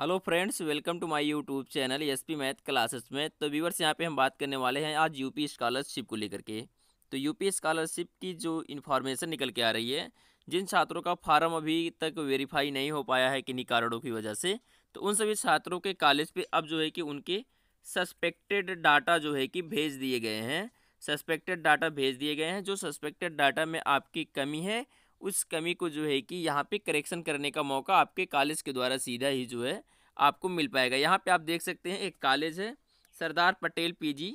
hello friends welcome to my YouTube channel SP math classes में तो viewers यहाँ पे हम बात करने वाले हैं आज यूपी स्कॉलरशिप को लेकर के तो यूपी स्कॉलरशिप की जो इन्फॉर्मेशन निकल के आ रही है जिन छात्रों का फार्म अभी तक वेरीफाई नहीं हो पाया है किन्हीं कारणों की वजह से तो उन सभी छात्रों के कॉलेज पर अब जो है कि उनके सस्पेक्टेड डाटा जो है कि भेज दिए गए हैं सस्पेक्टेड डाटा भेज दिए गए हैं जो सस्पेक्टेड डाटा में आपकी कमी है उस कमी को जो है कि यहाँ पे करेक्शन करने का मौका आपके कॉलेज के द्वारा सीधा ही जो है आपको मिल पाएगा यहाँ पे आप देख सकते हैं एक कॉलेज है सरदार पटेल पीजी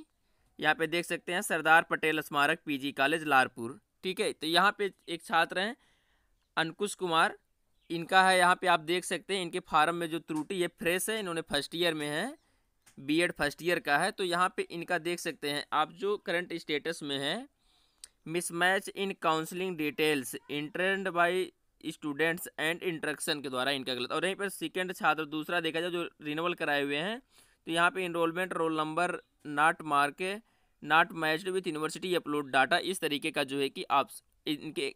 यहाँ पर देख सकते हैं सरदार पटेल स्मारक पीजी कॉलेज लारपुर ठीक है तो यहाँ पे एक छात्र हैं अंकुश कुमार इनका है यहाँ पर आप देख सकते हैं इनके फार्म में जो त्रुटि है फ्रेश है इन्होंने फर्स्ट ईयर में है बी फर्स्ट ईयर का है तो यहाँ पर इनका देख सकते हैं आप जो करंट स्टेटस में है mismatch in counselling details entered by students and instruction के द्वारा इनका गलत और यहीं पर सेकेंड छात्र दूसरा देखा जाए जो रिनवल कराए हुए हैं तो यहाँ पे इनरोलमेंट रोल नंबर नाट मार्के not matched with university upload data इस तरीके का जो है कि आप इनके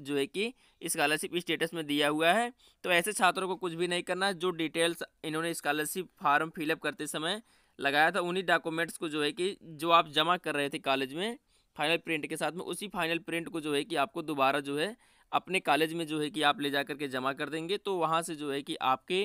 जो है कि स्कॉलरशिप स्टेटस में दिया हुआ है तो ऐसे छात्रों को कुछ भी नहीं करना जो डिटेल्स इन्होंने स्कॉलरशिप फार्म फिलअप करते समय लगाया था उन्हीं डॉक्यूमेंट्स को जो है कि जो आप जमा कर रहे थे कॉलेज में फाइनल प्रिंट के साथ में उसी फाइनल प्रिंट को जो है कि आपको दोबारा जो है अपने कॉलेज में जो है कि आप ले जा करके जमा कर देंगे तो वहाँ से जो है कि आपके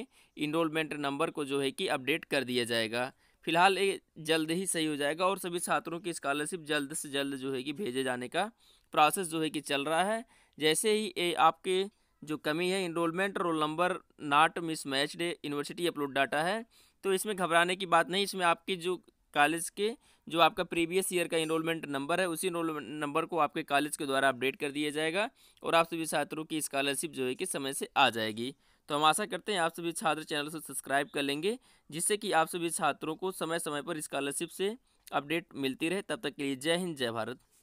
इनरोलमेंट नंबर को जो है कि अपडेट कर दिया जाएगा फिलहाल ये जल्द ही सही हो जाएगा और सभी छात्रों की स्कॉलरशिप जल्द से जल्द जो है कि भेजे जाने का प्रोसेस जो है कि चल रहा है जैसे ही ये आपके जो कमी है enrolment roll number not mismatched university upload data है तो इसमें घबराने की बात नहीं इसमें आपकी जो कॉलेज के जो आपका प्रीवियस ईयर का इनरोलमेंट नंबर है उसी इनरोलमेंट नंबर को आपके कॉलेज के द्वारा अपडेट कर दिया जाएगा और आप सभी छात्रों की स्कॉलरशिप जो है कि समय से आ जाएगी तो हम आशा करते हैं आप सभी छात्र चैनल से सब्सक्राइब कर लेंगे जिससे कि आप सभी छात्रों को समय समय पर स्कॉलरशिप से अपडेट मिलती रहे तब तक के लिए जय हिंद जय भारत